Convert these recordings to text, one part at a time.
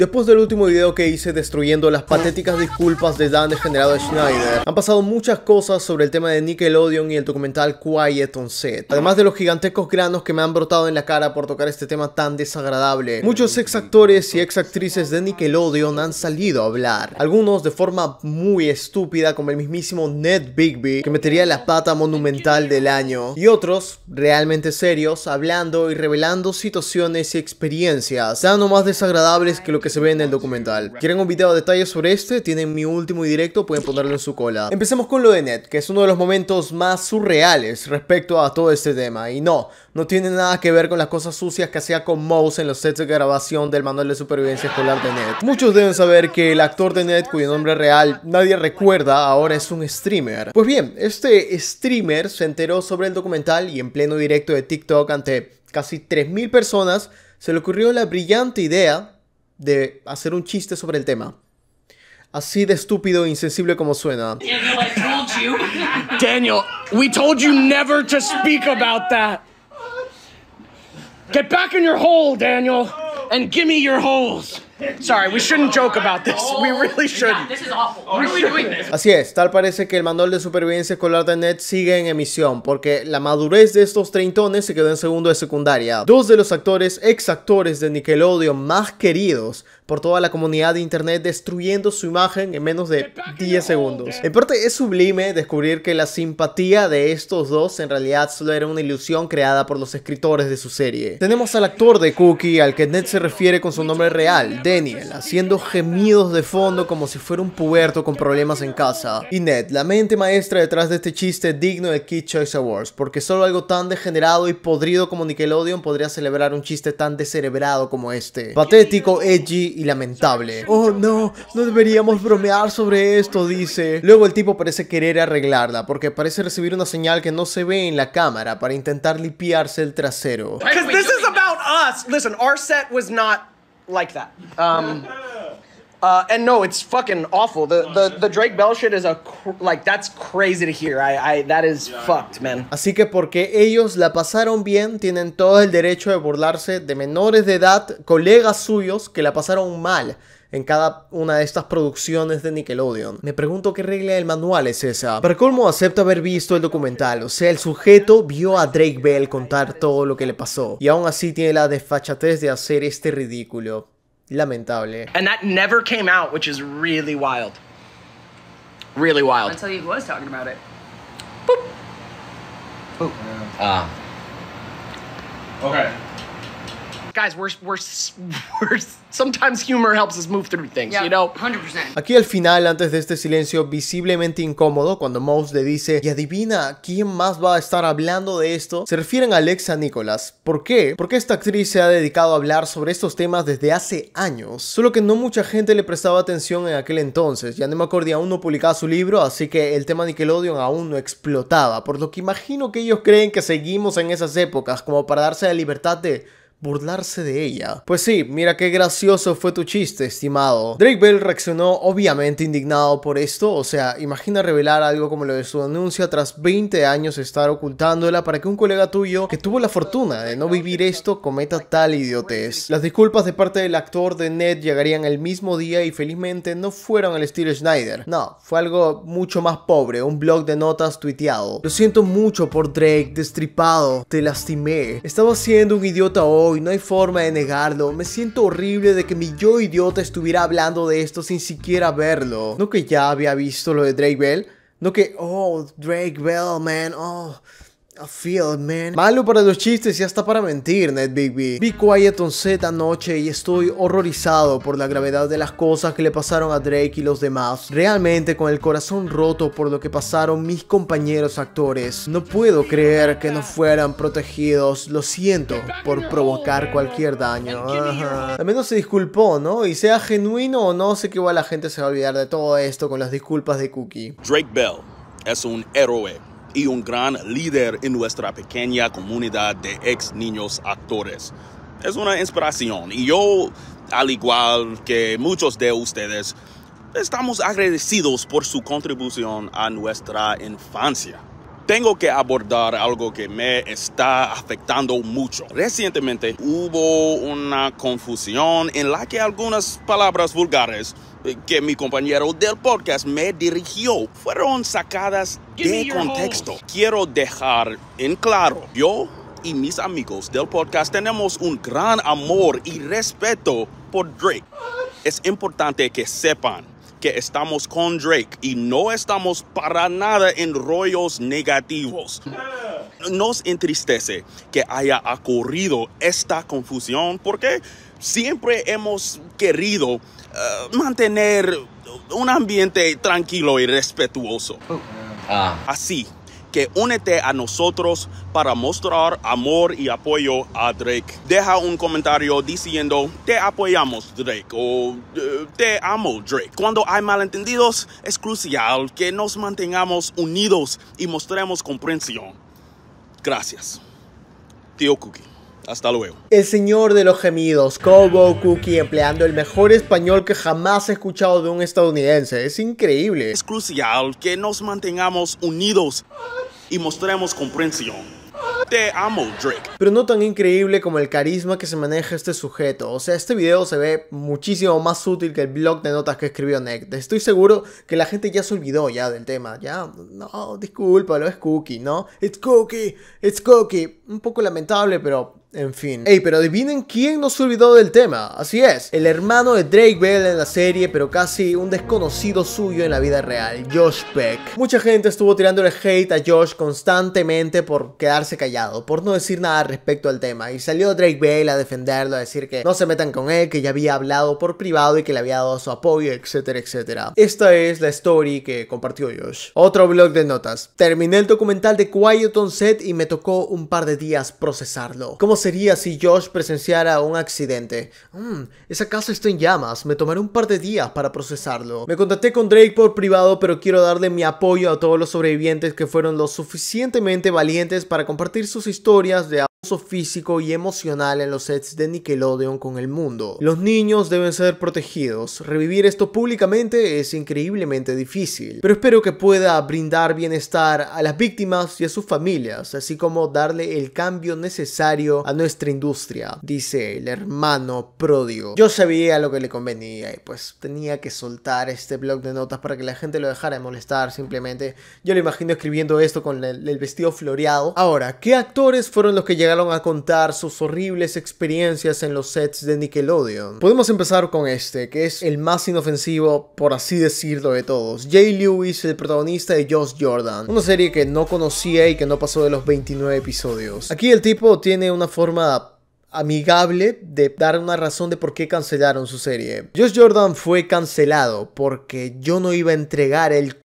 Después del último video que hice destruyendo las patéticas disculpas de Dan degenerado de Schneider, han pasado muchas cosas sobre el tema de Nickelodeon y el documental Quiet on Set, además de los gigantescos granos que me han brotado en la cara por tocar este tema tan desagradable. Muchos ex actores y ex actrices de Nickelodeon han salido a hablar, algunos de forma muy estúpida como el mismísimo Ned Bigby, que metería la pata monumental del año, y otros, realmente serios, hablando y revelando situaciones y experiencias, sean no más desagradables que lo que se ve en el documental. ¿Quieren un video de detalles sobre este? Tienen mi último y directo, pueden ponerlo en su cola. Empecemos con lo de Ned, que es uno de los momentos más surreales respecto a todo este tema. Y no, no tiene nada que ver con las cosas sucias que hacía con Mouse en los sets de grabación del manual de supervivencia escolar de Ned. Muchos deben saber que el actor de Ned, cuyo nombre real nadie recuerda, ahora es un streamer. Pues bien, este streamer se enteró sobre el documental y en pleno directo de TikTok ante casi 3.000 personas, se le ocurrió la brillante idea de hacer un chiste sobre el tema. Así de estúpido e insensible como suena. Daniel, Daniel, we told you never to speak about that. Get back in your hole, Daniel, and give me your holes. Sorry, we shouldn't joke about this. We oh, really shouldn't. Así es, tal parece que el manual de supervivencia escolar de Ned sigue en emisión, porque la madurez de estos treintones se quedó en segundo de secundaria. Dos de los actores, ex actores de Nickelodeon más queridos, por toda la comunidad de internet destruyendo su imagen en menos de 10 segundos. En parte es sublime descubrir que la simpatía de estos dos en realidad solo era una ilusión creada por los escritores de su serie. Tenemos al actor de Cookie al que Ned se refiere con su nombre real, Daniel, haciendo gemidos de fondo como si fuera un puberto con problemas en casa. Y Ned, la mente maestra detrás de este chiste digno de Kid Choice Awards, porque solo algo tan degenerado y podrido como Nickelodeon podría celebrar un chiste tan descerebrado como este. Patético, edgy y lamentable. Oh no, no deberíamos bromear sobre esto, dice. Luego el tipo parece querer arreglarla porque parece recibir una señal que no se ve en la cámara para intentar limpiarse el trasero no, Así que porque ellos la pasaron bien, tienen todo el derecho de burlarse de menores de edad, colegas suyos que la pasaron mal en cada una de estas producciones de Nickelodeon. Me pregunto qué regla del manual es esa. Para colmo, acepta haber visto el documental, o sea, el sujeto vio a Drake Bell contar todo lo que le pasó, y aún así tiene la desfachatez de hacer este ridículo. Lamentable. And that never came out, which is really wild. Really wild. Until he was talking about it. Boop. Boop. Uh. Okay. Aquí al final, antes de este silencio visiblemente incómodo, cuando Mouse le dice, y adivina quién más va a estar hablando de esto, se refieren a Alexa Nicholas. ¿Por qué? Porque esta actriz se ha dedicado a hablar sobre estos temas desde hace años, solo que no mucha gente le prestaba atención en aquel entonces. Ya no me acordé, aún no publicaba su libro, así que el tema Nickelodeon aún no explotaba, por lo que imagino que ellos creen que seguimos en esas épocas, como para darse la libertad de burlarse de ella. Pues sí, mira qué gracioso fue tu chiste, estimado. Drake Bell reaccionó obviamente indignado por esto, o sea, imagina revelar algo como lo de su denuncia tras 20 años estar ocultándola para que un colega tuyo que tuvo la fortuna de no vivir esto cometa tal idiotez. Las disculpas de parte del actor de Ned llegarían el mismo día y felizmente no fueron al estilo Schneider. No, fue algo mucho más pobre, un blog de notas tuiteado. Lo siento mucho por Drake, destripado, te lastimé. Estaba siendo un idiota hoy no hay forma de negarlo. Me siento horrible de que mi yo idiota estuviera hablando de esto sin siquiera verlo. No que ya había visto lo de Drake Bell, no que, oh, Drake Bell, man, oh a Malo para los chistes y hasta para mentir, Ned Bigby. Vi Quiet on set anoche y estoy horrorizado por la gravedad de las cosas que le pasaron a Drake y los demás. Realmente con el corazón roto por lo que pasaron mis compañeros actores. No puedo creer que no fueran protegidos. Lo siento por provocar cualquier daño. Al menos se disculpó, ¿no? Y sea genuino o no, sé que igual la gente se va a olvidar de todo esto con las disculpas de Cookie. Drake Bell es un héroe y un gran líder en nuestra pequeña comunidad de ex niños actores. Es una inspiración y yo, al igual que muchos de ustedes, estamos agradecidos por su contribución a nuestra infancia tengo que abordar algo que me está afectando mucho. Recientemente hubo una confusión en la que algunas palabras vulgares eh, que mi compañero del podcast me dirigió fueron sacadas de contexto. Quiero dejar en claro, yo y mis amigos del podcast tenemos un gran amor y respeto por Drake. Es importante que sepan que estamos con Drake y no estamos para nada en rollos negativos. Nos entristece que haya ocurrido esta confusión porque siempre hemos querido eh, mantener un ambiente tranquilo y respetuoso. Ah. Así que únete a nosotros para mostrar amor y apoyo a Drake. Deja un comentario diciendo te apoyamos Drake o eh, te amo Drake. Cuando hay malentendidos es crucial que nos mantengamos unidos y mostremos comprensión. Gracias. Tío Cookie. Hasta luego. El señor de los gemidos, Kobo Cookie, empleando el mejor español que jamás he escuchado de un estadounidense. Es increíble. Es crucial que nos mantengamos unidos y mostremos comprensión. Te amo, Drake. Pero no tan increíble como el carisma que se maneja este sujeto. O sea, este video se ve muchísimo más útil que el blog de notas que escribió Nick. Estoy seguro que la gente ya se olvidó ya del tema. Ya, no, disculpa, lo es Cookie, ¿no? It's Cookie, it's Cookie. Un poco lamentable, pero en fin. Ey, pero adivinen quién nos olvidó del tema. Así es, el hermano de Drake Bell en la serie, pero casi un desconocido suyo en la vida real, Josh Peck. Mucha gente estuvo tirándole hate a Josh constantemente por quedarse callado, por no decir nada respecto al tema. Y salió Drake Bell a defenderlo, a decir que no se metan con él, que ya había hablado por privado y que le había dado su apoyo, etcétera, etcétera. Esta es la story que compartió Josh. Otro blog de notas. Terminé el documental de Quiet on Set y me tocó un par de días procesarlo. Como sería si Josh presenciara un accidente? Mmm, esa casa está en llamas, me tomaré un par de días para procesarlo. Me contacté con Drake por privado, pero quiero darle mi apoyo a todos los sobrevivientes que fueron lo suficientemente valientes para compartir sus historias de físico y emocional en los sets de Nickelodeon con el mundo. Los niños deben ser protegidos, revivir esto públicamente es increíblemente difícil, pero espero que pueda brindar bienestar a las víctimas y a sus familias, así como darle el cambio necesario a nuestra industria, dice el hermano pródigo. Yo sabía lo que le convenía y pues tenía que soltar este blog de notas para que la gente lo dejara de molestar simplemente. Yo lo imagino escribiendo esto con el, el vestido floreado. Ahora, ¿qué actores fueron los que llegaron a contar sus horribles experiencias en los sets de Nickelodeon. Podemos empezar con este, que es el más inofensivo, por así decirlo, de todos. Jay Lewis, el protagonista de Josh Jordan, una serie que no conocía y que no pasó de los 29 episodios. Aquí el tipo tiene una forma amigable de dar una razón de por qué cancelaron su serie. Josh Jordan fue cancelado porque yo no iba a entregar el c...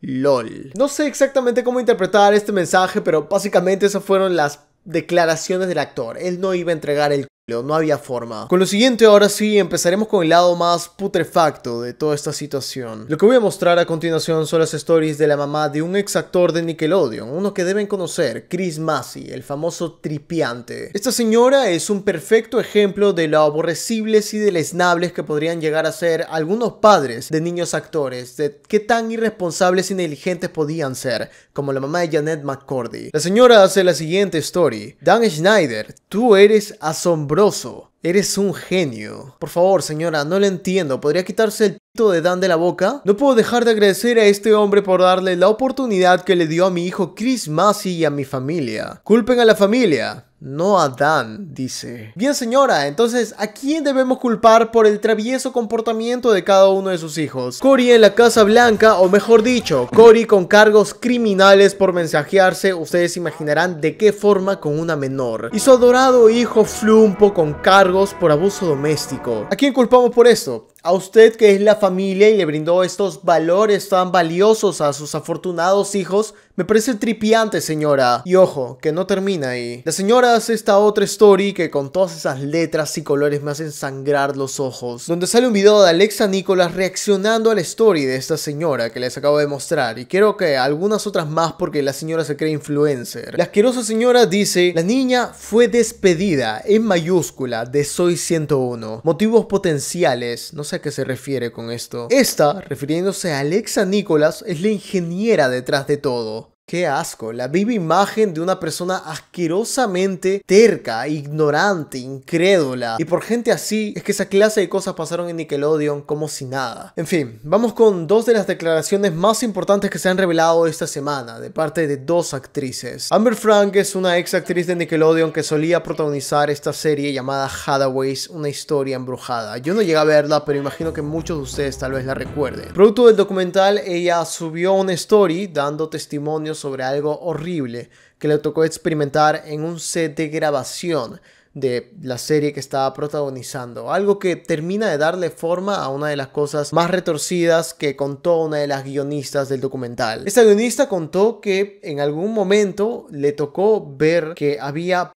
LOL. No sé exactamente cómo interpretar este mensaje, pero básicamente esas fueron las declaraciones del actor. Él no iba a entregar el no había forma. Con lo siguiente, ahora sí, empezaremos con el lado más putrefacto de toda esta situación. Lo que voy a mostrar a continuación son las stories de la mamá de un ex actor de Nickelodeon, uno que deben conocer, Chris Massey, el famoso tripiante. Esta señora es un perfecto ejemplo de lo aborrecibles y deleznables que podrían llegar a ser algunos padres de niños actores, de qué tan irresponsables e inteligentes podían ser, como la mamá de Janet McCordy. La señora hace la siguiente story. Dan Schneider, tú eres asombroso Also. Eres un genio. Por favor, señora, no le entiendo. ¿Podría quitarse el pito de Dan de la boca? No puedo dejar de agradecer a este hombre por darle la oportunidad que le dio a mi hijo Chris Massey y a mi familia. Culpen a la familia. No a Dan, dice. Bien señora, entonces, ¿a quién debemos culpar por el travieso comportamiento de cada uno de sus hijos? Cory en la Casa Blanca, o mejor dicho, Cory con cargos criminales por mensajearse, ustedes imaginarán de qué forma con una menor. Y su adorado hijo Flumpo con cargos por abuso doméstico. ¿A quién culpamos por esto? A usted que es la familia y le brindó estos valores tan valiosos a sus afortunados hijos, me parece tripiante, señora. Y ojo, que no termina ahí. La señora hace esta otra story que con todas esas letras y colores me hacen sangrar los ojos, donde sale un video de Alexa Nicolás reaccionando a la story de esta señora que les acabo de mostrar, y quiero que algunas otras más porque la señora se cree influencer. La asquerosa señora dice, la niña fue despedida en mayúscula de Soy 101. Motivos potenciales, no sé a qué se refiere con esto. Esta, refiriéndose a Alexa Nicholas, es la ingeniera detrás de todo. Qué asco, la viva imagen de una persona asquerosamente terca, ignorante, incrédula. Y por gente así, es que esa clase de cosas pasaron en Nickelodeon como si nada. En fin, vamos con dos de las declaraciones más importantes que se han revelado esta semana, de parte de dos actrices. Amber Frank es una ex actriz de Nickelodeon que solía protagonizar esta serie llamada Hadaways una historia embrujada. Yo no llegué a verla, pero imagino que muchos de ustedes tal vez la recuerden. Producto del documental, ella subió una story dando testimonios sobre algo horrible que le tocó experimentar en un set de grabación de la serie que estaba protagonizando. Algo que termina de darle forma a una de las cosas más retorcidas que contó una de las guionistas del documental. Esta guionista contó que en algún momento le tocó ver que había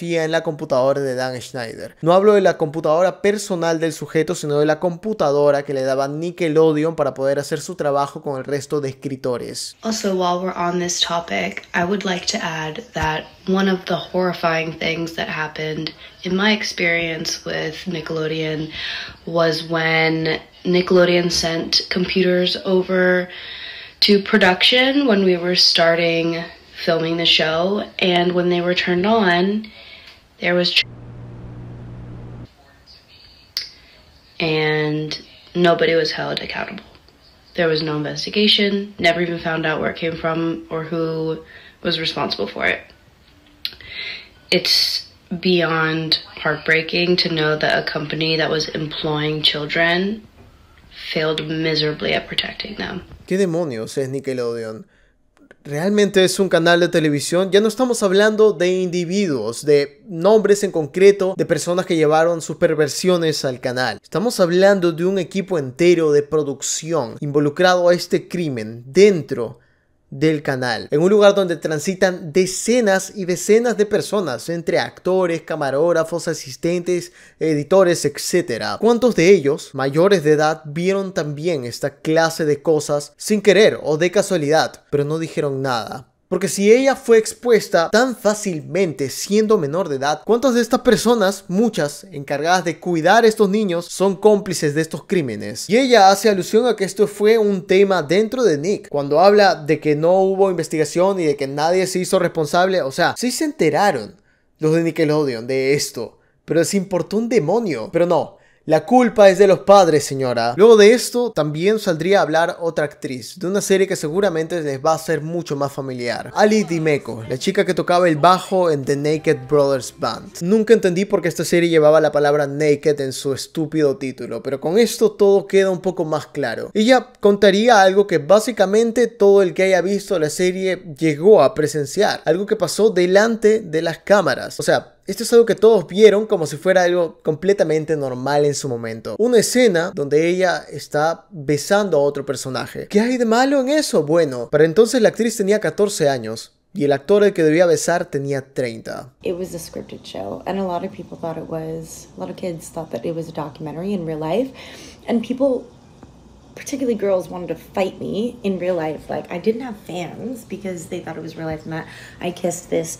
en la computadora de Dan Schneider. No hablo de la computadora personal del sujeto, sino de la computadora que le daba Nickelodeon para poder hacer su trabajo con el resto de escritores. Also, while we're on this topic, I would like to add that one of the horrifying things that happened in my experience with Nickelodeon was when Nickelodeon sent computers over to production when we were starting filming the show, and when they were turned on, there was. And nobody was held accountable. There was no investigation, never even found out where it came from or who was responsible for it. It's beyond heartbreaking to know that a company that was employing children failed miserably at protecting them. ¿Qué demonios es Nickelodeon? realmente es un canal de televisión, ya no estamos hablando de individuos, de nombres en concreto, de personas que llevaron sus perversiones al canal. Estamos hablando de un equipo entero de producción involucrado a este crimen dentro del canal, en un lugar donde transitan decenas y decenas de personas, entre actores, camarógrafos, asistentes, editores, etc. ¿Cuántos de ellos, mayores de edad, vieron también esta clase de cosas sin querer o de casualidad, pero no dijeron nada? Porque si ella fue expuesta tan fácilmente siendo menor de edad, ¿cuántas de estas personas, muchas, encargadas de cuidar a estos niños, son cómplices de estos crímenes? Y ella hace alusión a que esto fue un tema dentro de Nick, cuando habla de que no hubo investigación y de que nadie se hizo responsable, o sea, sí se enteraron los de Nickelodeon de esto, pero les importó un demonio. Pero no, la culpa es de los padres, señora. Luego de esto, también saldría a hablar otra actriz, de una serie que seguramente les va a ser mucho más familiar. Ali Dimeco, la chica que tocaba el bajo en The Naked Brothers Band. Nunca entendí por qué esta serie llevaba la palabra naked en su estúpido título, pero con esto todo queda un poco más claro. Ella contaría algo que básicamente todo el que haya visto la serie llegó a presenciar, algo que pasó delante de las cámaras. O sea, esto es algo que todos vieron como si fuera algo completamente normal en su momento. Una escena donde ella está besando a otro personaje. ¿Qué hay de malo en eso? Bueno, para entonces la actriz tenía 14 años. Y el actor al que debía besar tenía 30. It was a scripted show, and a lot of people thought it was. A lot of kids thought that it was a documentary in real life, and people particularly girls wanted to fight me in real life. Like I didn't have fans because they thought it was real life. that I kissed this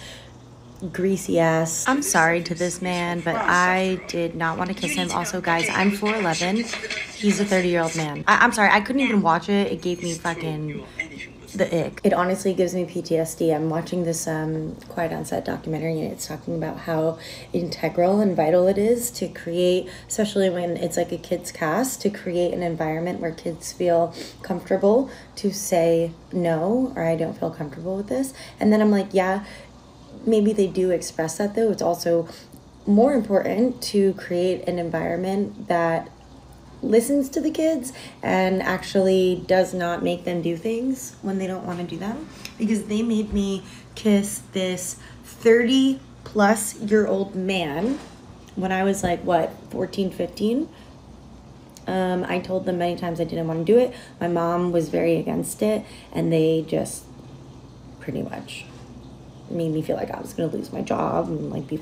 greasy ass. I'm sorry to this man, but I did not want to kiss him. Also, guys, I'm 4'11. He's a 30 year old man. I- am sorry, I couldn't even watch it. It gave me fucking the ick. It honestly gives me PTSD. I'm watching this um, Quiet on Set documentary and it's talking about how integral and vital it is to create, especially when it's like a kids cast, to create an environment where kids feel comfortable to say no or I don't feel comfortable with this. And then I'm like, yeah, maybe they do express that though, it's also more important to create an environment that listens to the kids and actually does not make them do things when they don't want to do them because they made me kiss this 30 plus year old man when I was like what 14 15 um, I told them many times I didn't want to do it my mom was very against it and they just pretty much feel like lose my job and like be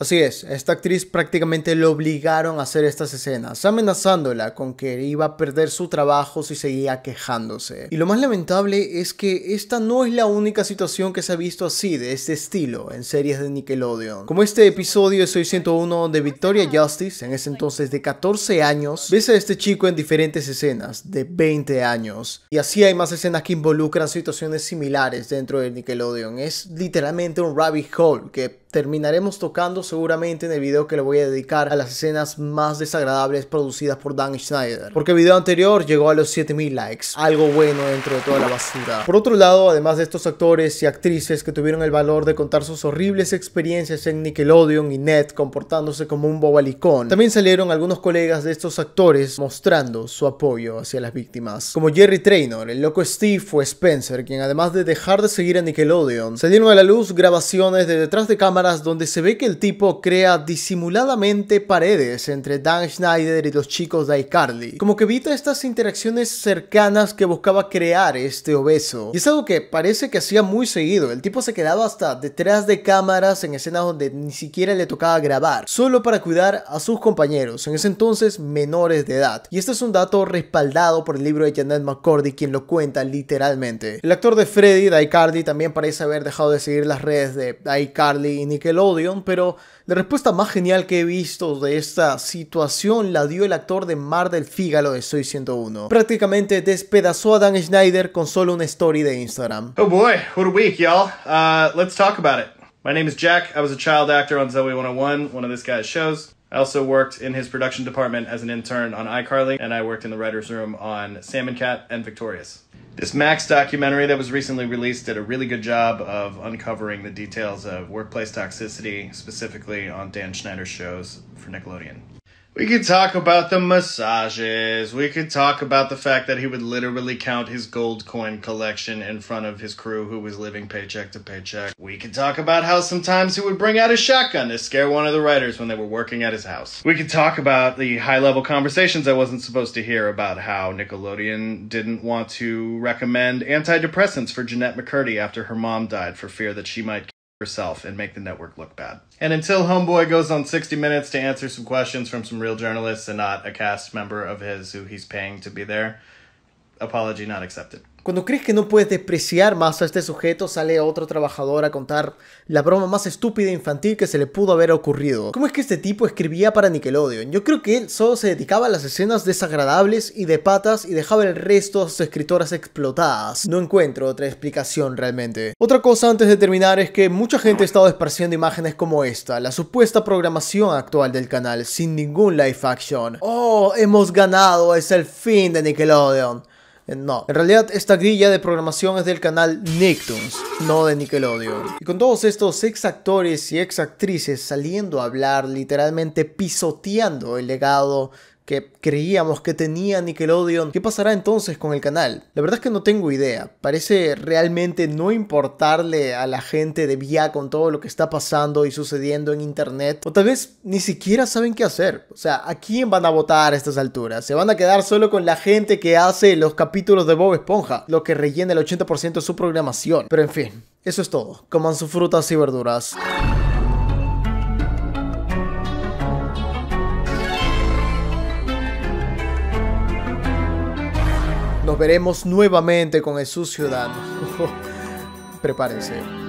Así es, esta actriz prácticamente lo obligaron a hacer estas escenas, amenazándola con que iba a perder su trabajo si seguía quejándose. Y lo más lamentable es que esta no es la única situación que se ha visto así de este estilo en series de Nickelodeon. Como este episodio de Soy 101 de Victoria Justice, en ese entonces de 14 años, ves a este chico en diferentes escenas de 20 años. Y así hay más escenas que involucran situaciones similares dentro de Nickelodeon. Es literal Realmente un rabbit hole, que terminaremos tocando seguramente en el video que le voy a dedicar a las escenas más desagradables producidas por Dan Schneider. Porque el video anterior llegó a los 7000 likes, algo bueno dentro de toda la basura. Por otro lado, además de estos actores y actrices que tuvieron el valor de contar sus horribles experiencias en Nickelodeon y Net comportándose como un bobalicón, también salieron algunos colegas de estos actores mostrando su apoyo hacia las víctimas. Como Jerry Traynor, el loco Steve o Spencer, quien además de dejar de seguir a Nickelodeon, salieron a la luz grabaciones de detrás de cámara donde se ve que el tipo crea disimuladamente paredes entre Dan Schneider y los chicos de iCarly, como que evita estas interacciones cercanas que buscaba crear este obeso. Y es algo que parece que hacía muy seguido, el tipo se quedaba hasta detrás de cámaras en escenas donde ni siquiera le tocaba grabar, solo para cuidar a sus compañeros, en ese entonces menores de edad. Y este es un dato respaldado por el libro de Janet McCordy, quien lo cuenta literalmente. El actor de Freddy, también parece haber dejado de seguir las redes de iCarly y Nickelodeon, pero la respuesta más genial que he visto de esta situación la dio el actor de Mar del Fígalo de Soy 101. Prácticamente despedazó a Dan Schneider con solo una story de Instagram. Oh boy, what a week, y'all. Uh, let's talk about it. My name is Jack. I was a child actor on Zoe 101, one of this guy's shows. I also worked in his production department as an intern on iCarly, and I worked in the writer's room on Salmon Cat and Victorious. This Max documentary that was recently released did a really good job of uncovering the details of workplace toxicity, specifically on Dan Schneider's shows for Nickelodeon. We could talk about the massages. We could talk about the fact that he would literally count his gold coin collection in front of his crew who was living paycheck to paycheck. We could talk about how sometimes he would bring out his shotgun to scare one of the writers when they were working at his house. We could talk about the high level conversations I wasn't supposed to hear about how Nickelodeon didn't want to recommend antidepressants for Jeanette McCurdy after her mom died for fear that she might herself and make the network look bad. And until Homeboy goes on 60 Minutes to answer some questions from some real journalists and not a cast member of his who he's paying to be there, apology not accepted. Cuando crees que no puedes despreciar más a este sujeto, sale otro trabajador a contar la broma más estúpida e infantil que se le pudo haber ocurrido. ¿Cómo es que este tipo escribía para Nickelodeon? Yo creo que él solo se dedicaba a las escenas desagradables y de patas y dejaba el resto de sus escritoras explotadas. No encuentro otra explicación realmente. Otra cosa antes de terminar es que mucha gente ha estado esparciendo imágenes como esta, la supuesta programación actual del canal, sin ningún live action. ¡Oh, hemos ganado! ¡Es el fin de Nickelodeon! Eh, no, en realidad esta grilla de programación es del canal Nicktoons, no de Nickelodeon. Y con todos estos ex actores y ex actrices saliendo a hablar, literalmente pisoteando el legado que creíamos que tenía Nickelodeon. ¿Qué pasará entonces con el canal? La verdad es que no tengo idea. Parece realmente no importarle a la gente de Vía con todo lo que está pasando y sucediendo en internet. O tal vez ni siquiera saben qué hacer. O sea, ¿a quién van a votar a estas alturas? Se van a quedar solo con la gente que hace los capítulos de Bob Esponja, lo que rellena el 80% de su programación. Pero en fin, eso es todo. Coman sus frutas y verduras. veremos nuevamente con Jesús Ciudadano. Prepárense.